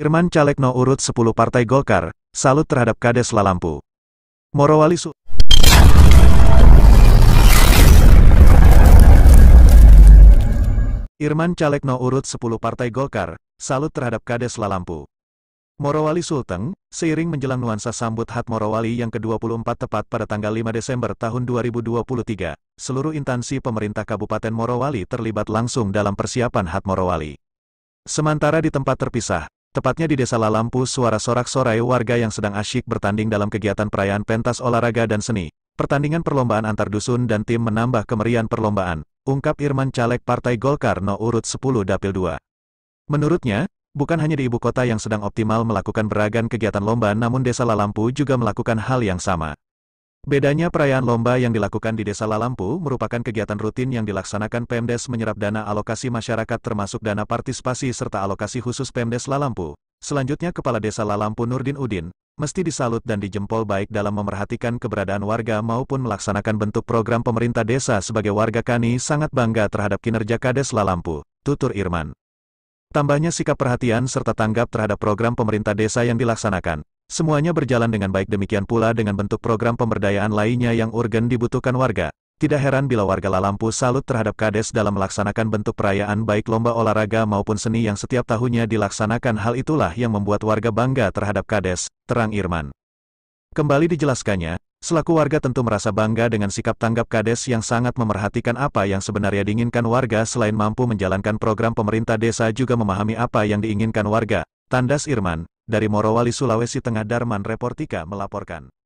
Irman Calekno urut 10 Partai Golkar, salut terhadap Kades Lalampu. Morowali Su Irman Calekno urut 10 Partai Golkar, salut terhadap Kades Lalampu. Morowali Sulteng, seiring menjelang nuansa sambut Hat Morowali yang ke-24 tepat pada tanggal 5 Desember tahun 2023, seluruh intansi pemerintah Kabupaten Morowali terlibat langsung dalam persiapan Hat Morowali. Sementara di tempat terpisah, Tepatnya di Desa Lalampu suara sorak-sorai warga yang sedang asyik bertanding dalam kegiatan perayaan pentas olahraga dan seni. Pertandingan perlombaan antar dusun dan tim menambah kemerian perlombaan, ungkap Irman Caleg Partai Golkar no urut 10 Dapil 2. Menurutnya, bukan hanya di ibu kota yang sedang optimal melakukan beragam kegiatan lomba namun Desa Lalampu juga melakukan hal yang sama. Bedanya perayaan lomba yang dilakukan di Desa Lalampu merupakan kegiatan rutin yang dilaksanakan Pemdes menyerap dana alokasi masyarakat termasuk dana partisipasi serta alokasi khusus Pemdes Lalampu. Selanjutnya Kepala Desa Lalampu Nurdin Udin, mesti disalut dan dijempol baik dalam memerhatikan keberadaan warga maupun melaksanakan bentuk program pemerintah desa sebagai warga kani sangat bangga terhadap kinerja Kades Lalampu, tutur Irman. Tambahnya sikap perhatian serta tanggap terhadap program pemerintah desa yang dilaksanakan, Semuanya berjalan dengan baik demikian pula dengan bentuk program pemberdayaan lainnya yang urgen dibutuhkan warga. Tidak heran bila warga Lalampu salut terhadap Kades dalam melaksanakan bentuk perayaan baik lomba olahraga maupun seni yang setiap tahunnya dilaksanakan hal itulah yang membuat warga bangga terhadap Kades, terang Irman. Kembali dijelaskannya, selaku warga tentu merasa bangga dengan sikap tanggap Kades yang sangat memerhatikan apa yang sebenarnya diinginkan warga selain mampu menjalankan program pemerintah desa juga memahami apa yang diinginkan warga, tandas Irman, dari Morowali, Sulawesi Tengah Darman Reportika melaporkan.